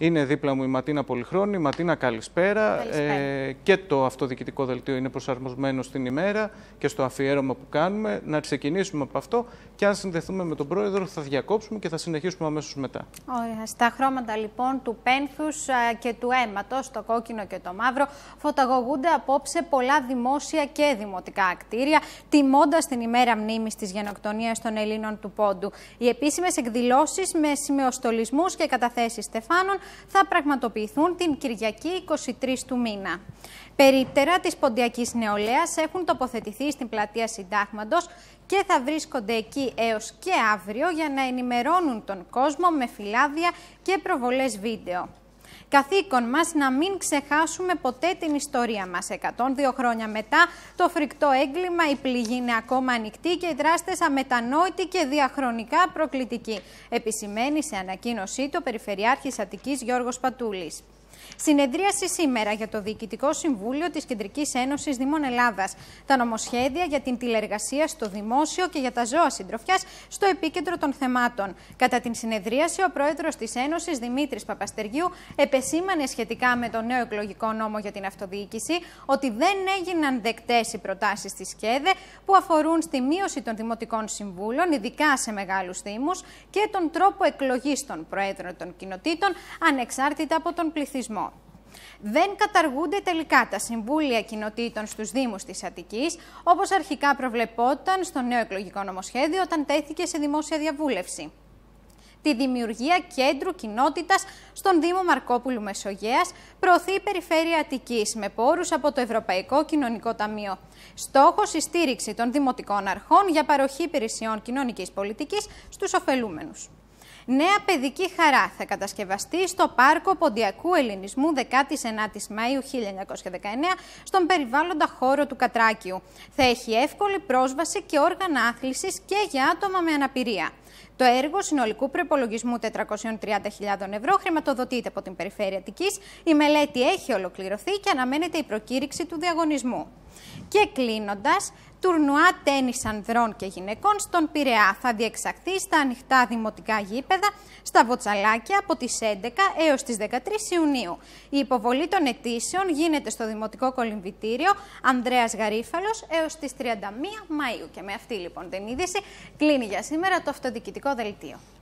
Είναι δίπλα μου η Ματίνα Πολυχρόνη. Ματίνα, καλησπέρα. Ε, και το αυτοδιοικητικό δελτίο είναι προσαρμοσμένο στην ημέρα και στο αφιέρωμα που κάνουμε. Να ξεκινήσουμε από αυτό και αν συνδεθούμε με τον πρόεδρο θα διακόψουμε και θα συνεχίσουμε αμέσως μετά. Ωραία. Στα χρώματα λοιπόν του πένθους ε, και του αίματος, το κόκκινο και το μαύρο, φωταγωγούνται απόψε πολλά δημόσια και δημοτικά κτίρια, τιμώντας την ημέρα μνήμης της γενοκτονίας των Ελλήνων του Πόντου. Οι επίσημες εκδηλώσεις με σημειοστολισμούς και καταθέσεις στεφάνων θα πραγματοποιηθούν την Κυριακή 23 του μήνα. Περίπτερα της Ποντιακής Νεολαίας έχουν τοποθετηθεί στην πλατεία Συντάγματος και θα βρίσκονται εκεί έως και αύριο για να ενημερώνουν τον κόσμο με φυλάδια και προβολές βίντεο καθήκον μας να μην ξεχάσουμε ποτέ την ιστορία μας. 102 χρόνια μετά το φρικτό έγκλημα, η πληγή είναι ακόμα ανοιχτή και οι δράστες αμετανόητοι και διαχρονικά προκλητικοί. Επισημαίνει σε ανακοίνωσή του ο Περιφερειάρχης Αττικής Γιώργος Πατούλης. Συνεδρίαση σήμερα για το Διοικητικό Συμβούλιο της Κεντρικής Ένωσης Δημών Ελλάδας. Τα νομοσχέδια για την τηλεργασία στο δημόσιο και για τα ζώα συντροφιάς στο επίκεντρο των θεμάτων. Κατά την συνεδρίαση, ο πρόεδρος της Ένωσης Δημήτρης Παπαστεργίου επεσήμανε σχετικά με το νέο εκλογικό νόμο για την αυτοδιοίκηση ότι δεν έγιναν δεκτές οι προτάσεις της ΣΚΕΔΕ που αφορούν στη μείωση των δημοτικών συμβούλων, ειδικά σε μεγάλους Δήμου, και τον τρόπο εκλογής των προέδρων των κοινοτήτων ανεξάρτητα από τον πληθυσμό. Δεν καταργούνται τελικά τα συμβούλια κοινοτήτων στους Δήμους της Αττικής, όπως αρχικά προβλεπόταν στο νέο εκλογικό νομοσχέδιο όταν τέθηκε σε δημόσια διαβούλευση. Τη δημιουργία κέντρου κοινότητας στον Δήμο Μαρκόπουλου Μεσογείας προωθεί η Περιφέρεια Αττικής με πόρους από το Ευρωπαϊκό Κοινωνικό Ταμείο. Στόχος η στήριξη των δημοτικών αρχών για παροχή υπηρεσιών κοινωνικής πολιτικής στους ωφελούμενους. Νέα παιδική χαρά θα κατασκευαστεί στο Πάρκο Ποντιακού Ελληνισμού 19η Μαΐου 1919 στον περιβάλλοντα χώρο του Κατράκιου. Θα έχει εύκολη πρόσβαση και όργανα άθλησης και για άτομα με αναπηρία. Το έργο συνολικού προπολογισμού 430.000 ευρώ χρηματοδοτείται από την Περιφέρεια Αττικής. Η μελέτη έχει ολοκληρωθεί και αναμένεται η προκήρυξη του διαγωνισμού. Και κλείνοντας, τουρνουά τένις ανδρών και γυναικών στον Πειραιά. Θα διεξαχθεί στα ανοιχτά δημοτικά γήπεδα, στα Βοτσαλάκια από τις 11 έως τις 13 Ιουνίου. Η υποβολή των αιτήσεων γίνεται στο Δημοτικό Κολυμβητήριο Ανδρέας Γαρίφαλος έως τις 31 Μαΐου. Και με αυτή λοιπόν την είδηση κλείνει για σήμερα το αυτοδικητικό δελτίο.